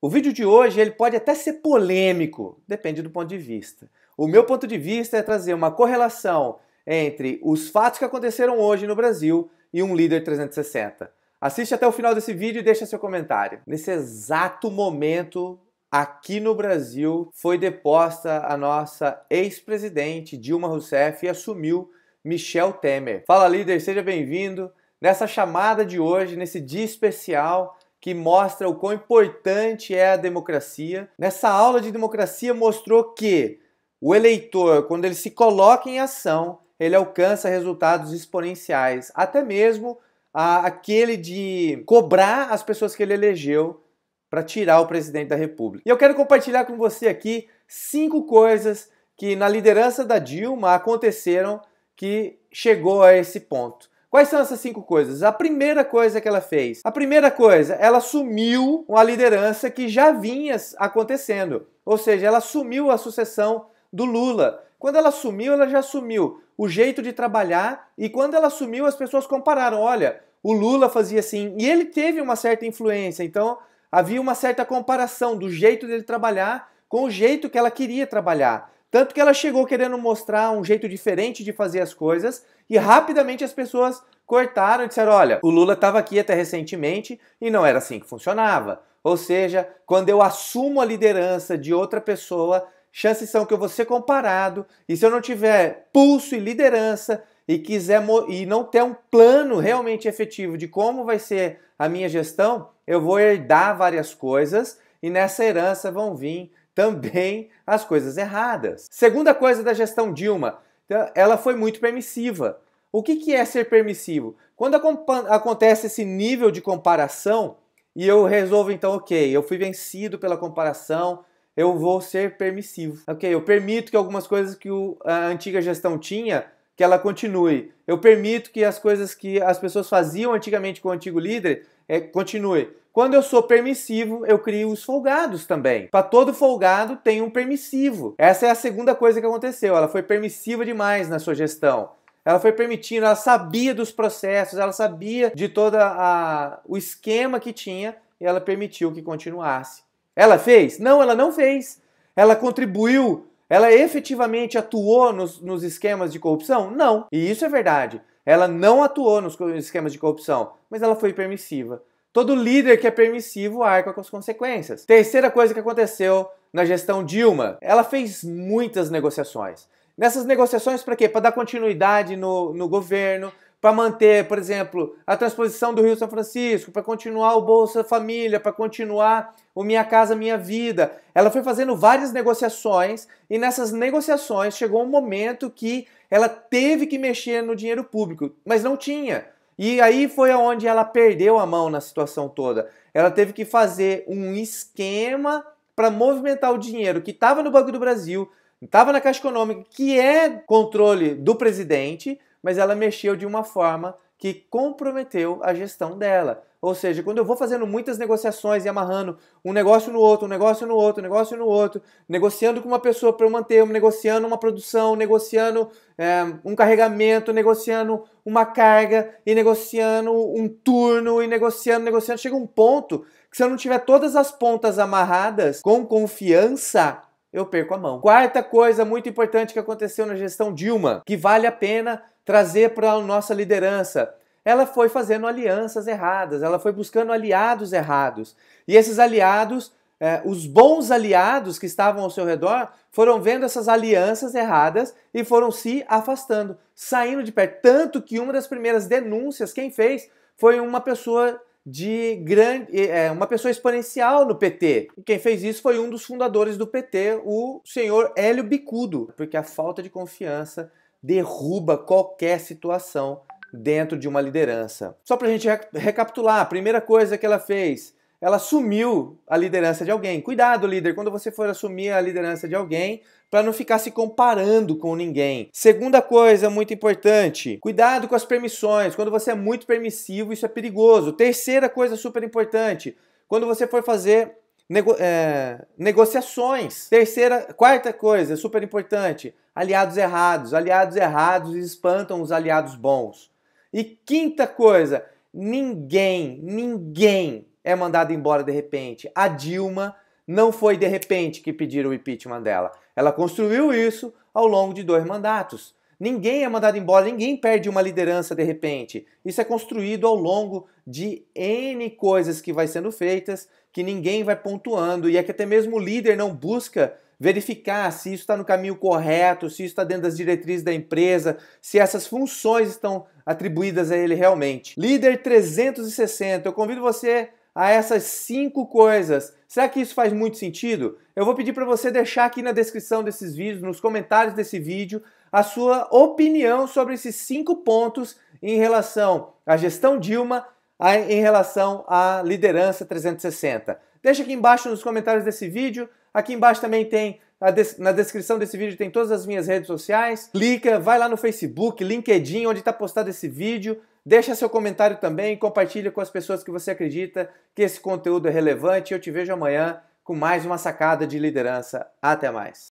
O vídeo de hoje ele pode até ser polêmico, depende do ponto de vista. O meu ponto de vista é trazer uma correlação entre os fatos que aconteceram hoje no Brasil e um líder 360. Assiste até o final desse vídeo e deixa seu comentário. Nesse exato momento, aqui no Brasil, foi deposta a nossa ex-presidente Dilma Rousseff e assumiu Michel Temer. Fala líder, seja bem-vindo. Nessa chamada de hoje, nesse dia especial, que mostra o quão importante é a democracia. Nessa aula de democracia mostrou que o eleitor, quando ele se coloca em ação, ele alcança resultados exponenciais, até mesmo aquele de cobrar as pessoas que ele elegeu para tirar o presidente da República. E eu quero compartilhar com você aqui cinco coisas que na liderança da Dilma aconteceram que chegou a esse ponto. Quais são essas cinco coisas? A primeira coisa que ela fez. A primeira coisa, ela assumiu uma liderança que já vinha acontecendo. Ou seja, ela assumiu a sucessão do Lula. Quando ela assumiu, ela já assumiu o jeito de trabalhar e quando ela assumiu, as pessoas compararam, olha, o Lula fazia assim e ele teve uma certa influência, então havia uma certa comparação do jeito dele trabalhar com o jeito que ela queria trabalhar. Tanto que ela chegou querendo mostrar um jeito diferente de fazer as coisas e rapidamente as pessoas cortaram e disseram: olha, o Lula estava aqui até recentemente e não era assim que funcionava. Ou seja, quando eu assumo a liderança de outra pessoa, chances são que eu vou ser comparado e se eu não tiver pulso e liderança e quiser e não ter um plano realmente efetivo de como vai ser a minha gestão, eu vou herdar várias coisas e nessa herança vão vir também as coisas erradas. Segunda coisa da gestão Dilma, então, ela foi muito permissiva. O que, que é ser permissivo? Quando acontece esse nível de comparação e eu resolvo, então, ok, eu fui vencido pela comparação, eu vou ser permissivo. Ok, eu permito que algumas coisas que a antiga gestão tinha, que ela continue. Eu permito que as coisas que as pessoas faziam antigamente com o antigo líder, é, continue. Quando eu sou permissivo, eu crio os folgados também. Para todo folgado tem um permissivo. Essa é a segunda coisa que aconteceu. Ela foi permissiva demais na sua gestão. Ela foi permitindo, ela sabia dos processos, ela sabia de todo o esquema que tinha e ela permitiu que continuasse. Ela fez? Não, ela não fez. Ela contribuiu, ela efetivamente atuou nos, nos esquemas de corrupção? Não. E isso é verdade. Ela não atuou nos esquemas de corrupção, mas ela foi permissiva. Todo líder que é permissivo arca com as consequências. Terceira coisa que aconteceu na gestão Dilma, ela fez muitas negociações. Nessas negociações para quê? Para dar continuidade no, no governo, para manter, por exemplo, a transposição do Rio São Francisco, para continuar o Bolsa Família, para continuar o Minha Casa Minha Vida. Ela foi fazendo várias negociações e nessas negociações chegou um momento que ela teve que mexer no dinheiro público, mas não tinha. E aí foi onde ela perdeu a mão na situação toda. Ela teve que fazer um esquema para movimentar o dinheiro que estava no Banco do Brasil, estava na Caixa Econômica, que é controle do presidente, mas ela mexeu de uma forma que comprometeu a gestão dela. Ou seja, quando eu vou fazendo muitas negociações e amarrando um negócio no outro, um negócio no outro, um negócio no outro, negociando com uma pessoa para eu manter, negociando uma produção, negociando é, um carregamento, negociando uma carga, e negociando um turno, e negociando, negociando, chega um ponto que se eu não tiver todas as pontas amarradas com confiança, eu perco a mão. Quarta coisa muito importante que aconteceu na gestão Dilma, que vale a pena trazer para a nossa liderança. Ela foi fazendo alianças erradas, ela foi buscando aliados errados. E esses aliados, é, os bons aliados que estavam ao seu redor, foram vendo essas alianças erradas e foram se afastando, saindo de perto. Tanto que uma das primeiras denúncias, quem fez, foi uma pessoa de grande, é, uma pessoa exponencial no PT. quem fez isso foi um dos fundadores do PT, o senhor Hélio Bicudo, porque a falta de confiança derruba qualquer situação dentro de uma liderança. Só para a gente recapitular, a primeira coisa que ela fez ela assumiu a liderança de alguém. Cuidado, líder, quando você for assumir a liderança de alguém, para não ficar se comparando com ninguém. Segunda coisa muito importante, cuidado com as permissões. Quando você é muito permissivo, isso é perigoso. Terceira coisa super importante, quando você for fazer nego é, negociações. Terceira, quarta coisa super importante, aliados errados. Aliados errados espantam os aliados bons. E quinta coisa, ninguém, ninguém é mandada embora de repente. A Dilma não foi de repente que pediram o impeachment dela. Ela construiu isso ao longo de dois mandatos. Ninguém é mandado embora, ninguém perde uma liderança de repente. Isso é construído ao longo de N coisas que vai sendo feitas, que ninguém vai pontuando, e é que até mesmo o líder não busca verificar se isso está no caminho correto, se isso está dentro das diretrizes da empresa, se essas funções estão atribuídas a ele realmente. Líder 360, eu convido você a essas cinco coisas. Será que isso faz muito sentido? Eu vou pedir para você deixar aqui na descrição desses vídeos, nos comentários desse vídeo, a sua opinião sobre esses cinco pontos em relação à gestão Dilma, em relação à liderança 360. Deixa aqui embaixo nos comentários desse vídeo. Aqui embaixo também tem na descrição desse vídeo tem todas as minhas redes sociais. Clica, vai lá no Facebook, LinkedIn, onde está postado esse vídeo. Deixa seu comentário também, compartilha com as pessoas que você acredita que esse conteúdo é relevante. Eu te vejo amanhã com mais uma sacada de liderança. Até mais.